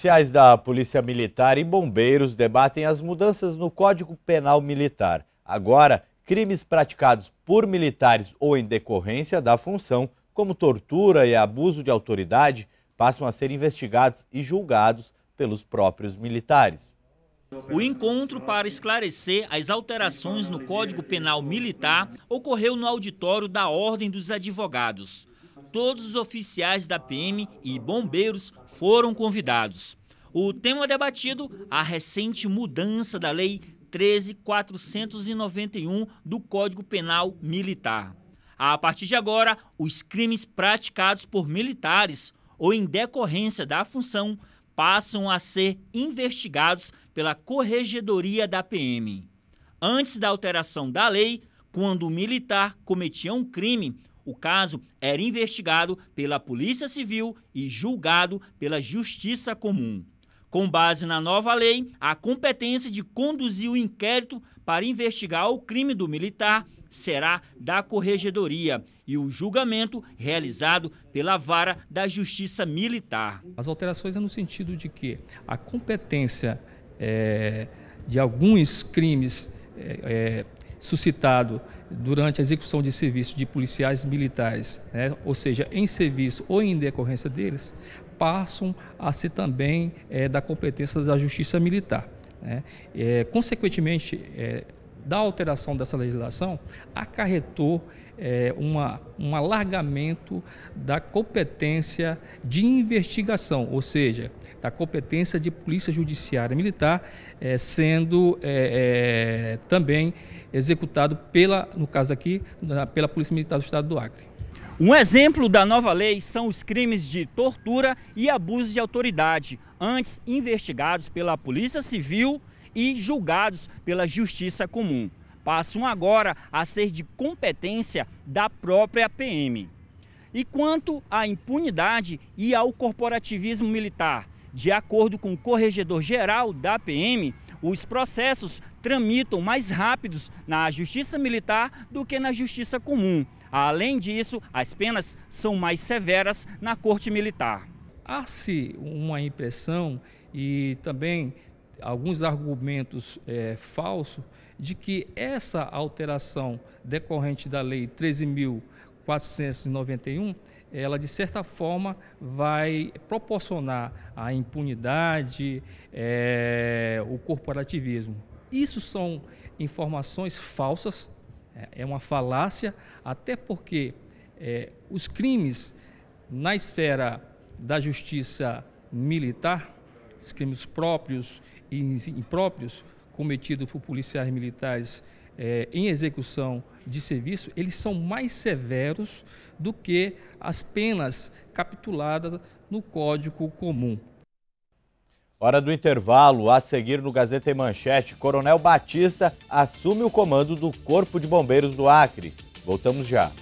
Oficiais da Polícia Militar e bombeiros debatem as mudanças no Código Penal Militar. Agora, crimes praticados por militares ou em decorrência da função, como tortura e abuso de autoridade, passam a ser investigados e julgados pelos próprios militares. O encontro para esclarecer as alterações no Código Penal Militar ocorreu no auditório da Ordem dos Advogados todos os oficiais da PM e bombeiros foram convidados. O tema debatido, a recente mudança da Lei 13491 do Código Penal Militar. A partir de agora, os crimes praticados por militares ou em decorrência da função passam a ser investigados pela Corregedoria da PM. Antes da alteração da lei, quando o militar cometia um crime, o caso era investigado pela Polícia Civil e julgado pela Justiça Comum. Com base na nova lei, a competência de conduzir o inquérito para investigar o crime do militar será da Corregedoria e o julgamento realizado pela Vara da Justiça Militar. As alterações é no sentido de que a competência é, de alguns crimes é, suscitado durante a execução de serviço de policiais militares, né, ou seja, em serviço ou em decorrência deles, passam a ser também é, da competência da Justiça Militar. Né. É, consequentemente, é, da alteração dessa legislação acarretou é, uma, um alargamento da competência de investigação, ou seja, da competência de Polícia Judiciária Militar, é, sendo é, é também executado pela, no caso aqui, pela Polícia Militar do Estado do Acre. Um exemplo da nova lei são os crimes de tortura e abuso de autoridade, antes investigados pela Polícia Civil e julgados pela justiça comum. Passam agora a ser de competência da própria PM. E quanto à impunidade e ao corporativismo militar, de acordo com o corregedor-geral da PM, os processos tramitam mais rápidos na justiça militar do que na justiça comum. Além disso, as penas são mais severas na corte militar. Há-se uma impressão e também alguns argumentos é, falsos de que essa alteração decorrente da Lei 13.491, ela de certa forma vai proporcionar a impunidade, é, o corporativismo. Isso são informações falsas, é, é uma falácia, até porque é, os crimes na esfera da justiça militar os crimes próprios e impróprios cometidos por policiais militares é, em execução de serviço, eles são mais severos do que as penas capituladas no Código Comum. Hora do intervalo. A seguir no Gazeta em Manchete, Coronel Batista assume o comando do Corpo de Bombeiros do Acre. Voltamos já.